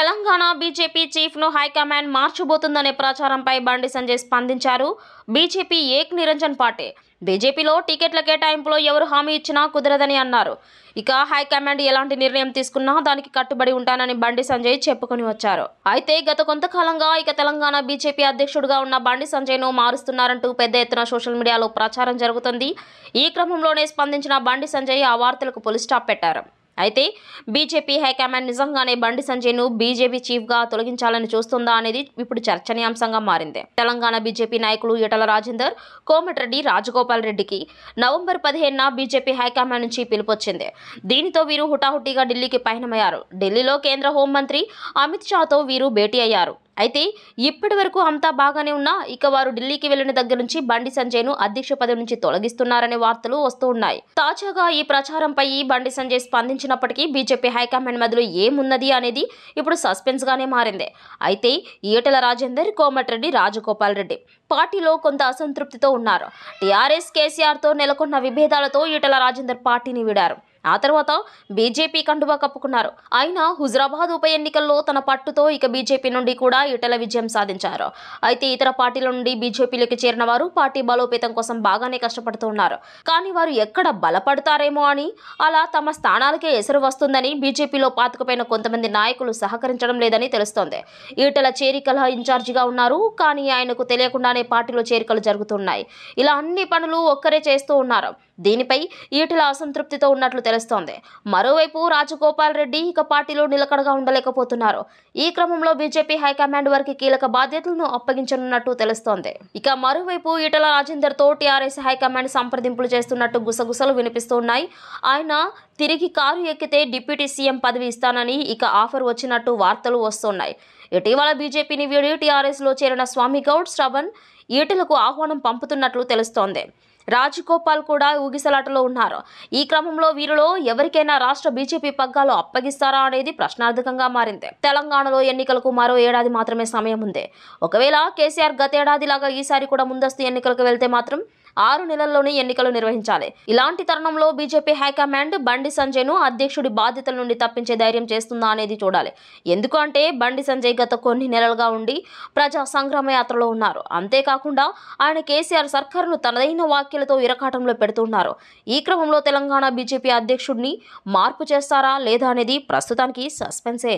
Telangana BJP చీఫ్ను high command మార్చబోతుందనే ప్రచారంపై బండి సంజయ్ స్పందించారు బీజేపీ ఏక్ నిరంజన్ పాటే బీజేపీలో టికెట్ల కేటాయింపులో ఎవరు హామీ ఇచ్చినా కుదరదని అన్నారు ఇక హైకమాండ్ ఎలాంటి నిర్ణయం తీసుకున్నా దానికి కట్టుబడి ఉంటానని బండి సంజయ్ చెప్పుకుని వచ్చారు అయితే గత కొంతకాలంగా ఇక తెలంగాణ బీజేపీ అధ్యక్షుడిగా ఉన్న బండి సంజయ్ను మారుస్తున్నారంటూ పెద్ద ఎత్తున సోషల్ మీడియాలో ప్రచారం జరుగుతుంది ఈ క్రమంలోనే స్పందించిన బండి సంజయ్ ఆ వార్తలకు పులిస్టాప్ పెట్టారు అయితే బీజేపీ హైకమాండ్ నిజంగానే బండి సంజయ్ను బీజేపీ చీఫ్గా తొలగించాలని చూస్తుందా అనేది ఇప్పుడు చర్చనీయాంశంగా మారింది తెలంగాణ బీజేపీ నాయకులు ఈటల రాజేందర్ కోమటిరెడ్డి రాజగోపాల్ రెడ్డికి నవంబర్ పదిహేనున బీజేపీ హైకమాండ్ నుంచి పిలుపొచ్చింది దీనితో వీరు హుటాహుటిగా ఢిల్లీకి పయనమయ్యారు ఢిల్లీలో కేంద్ర హోంమంత్రి అమిత్ షాతో వీరు భేటీ అయ్యారు అయితే ఇప్పటి వరకు అంతా బాగానే ఉన్నా ఇక వారు ఢిల్లీకి వెళ్లిన దగ్గర నుంచి బండి సంజయ్ ను అధ్యక్ష పదవి నుంచి తొలగిస్తున్నారనే వార్తలు వస్తూ ఉన్నాయి తాజాగా ఈ ప్రచారంపై బండి సంజయ్ స్పందించినప్పటికీ బీజేపీ హైకమాండ్ మధ్యలో ఏమున్నది అనేది ఇప్పుడు సస్పెన్స్ గానే మారింది అయితే ఈటల రాజేందర్ కోమటిరెడ్డి రాజగోపాల్ రెడ్డి పార్టీలో కొంత అసంతృప్తితో ఉన్నారు టీఆర్ఎస్ కేసీఆర్ తో నెలకొన్న విభేదాలతో ఈటల రాజేందర్ పార్టీని విడారు ఆ తర్వాత బీజేపీ కండువా కప్పుకున్నారు ఆయన హుజరాబాద్ ఉప ఎన్నికల్లో తన పట్టుతో ఇక బీజేపీ నుండి కూడా ఇటల విజయం సాధించారు అయితే ఇతర పార్టీల నుండి బీజేపీలోకి చేరిన వారు పార్టీ బలోపేతం కోసం బాగానే కష్టపడుతున్నారు కానీ వారు ఎక్కడ బలపడతారేమో అని అలా తమ స్థానాలకే ఎసరు వస్తుందని బీజేపీలో పాతకపోయిన కొంతమంది నాయకులు సహకరించడం లేదని తెలుస్తోంది ఈటల చేరికల ఇన్ఛార్జిగా ఉన్నారు కానీ ఆయనకు తెలియకుండానే పార్టీలో చేరికలు జరుగుతున్నాయి ఇలా అన్ని పనులు ఒక్కరే చేస్తూ ఉన్నారు దీనిపై ఈటల అసంతృప్తితో ఉన్నట్లు తెలుస్తోంది మరోవైపు రాజగోపాల్ రెడ్డి ఇక పార్టీలో నిలకడగా ఉండలేకపోతున్నారు ఈ క్రమంలో బీజేపీ హైకమాండ్ వారికి కీలక బాధ్యతలను అప్పగించనున్నట్టు తెలుస్తోంది ఇక మరోవైపు ఈటల రాజేందర్ తో టీఆర్ఎస్ హైకమాండ్ సంప్రదింపులు చేస్తున్నట్టు గుసగుసలు వినిపిస్తున్నాయి ఆయన తిరిగి కారు ఎక్కితే డిప్యూటీ సీఎం పదవి ఇస్తానని ఇక ఆఫర్ వచ్చినట్టు వార్తలు వస్తున్నాయి ఇటీవల బీజేపీని వీడి టీఆర్ఎస్లో చేరిన స్వామి గౌడ్ శ్రవణ్ ఈటలకు ఆహ్వానం పంపుతున్నట్లు తెలుస్తోంది రాజగోపాల్ కూడా ఊగిసలాటలో ఉన్నారు ఈ క్రమంలో వీరిలో ఎవరికైనా రాష్ట్ర బీజేపీ పగ్గాలు అప్పగిస్తారా అనేది ప్రశ్నార్థకంగా మారింది తెలంగాణలో ఎన్నికలకు మరో ఏడాది మాత్రమే సమయం ఉంది ఒకవేళ కేసీఆర్ గతేడాదిలాగా ఈసారి కూడా ముందస్తు ఎన్నికలకు వెళ్తే మాత్రం ఆరు నెలల్లోనే ఎన్నికలు నిర్వహించాలి ఇలాంటి తరుణంలో బీజేపీ హైకమాండ్ బండి సంజయ్ను అధ్యక్షుడి బాధ్యతల నుండి తప్పించే ధైర్యం చేస్తుందా అనేది చూడాలి ఎందుకంటే బండి సంజయ్ గత కొన్ని నెలలుగా ఉండి ప్రజా సంగ్రామ యాత్రలో ఉన్నారు అంతేకాకుండా ఆయన కేసీఆర్ సర్కార్ను తనదైన వ్యాఖ్యలతో ఇరకాటంలో పెడుతున్నారు ఈ క్రమంలో తెలంగాణ బీజేపీ అధ్యక్షుడిని మార్పు చేస్తారా లేదా అనేది ప్రస్తుతానికి సస్పెన్సే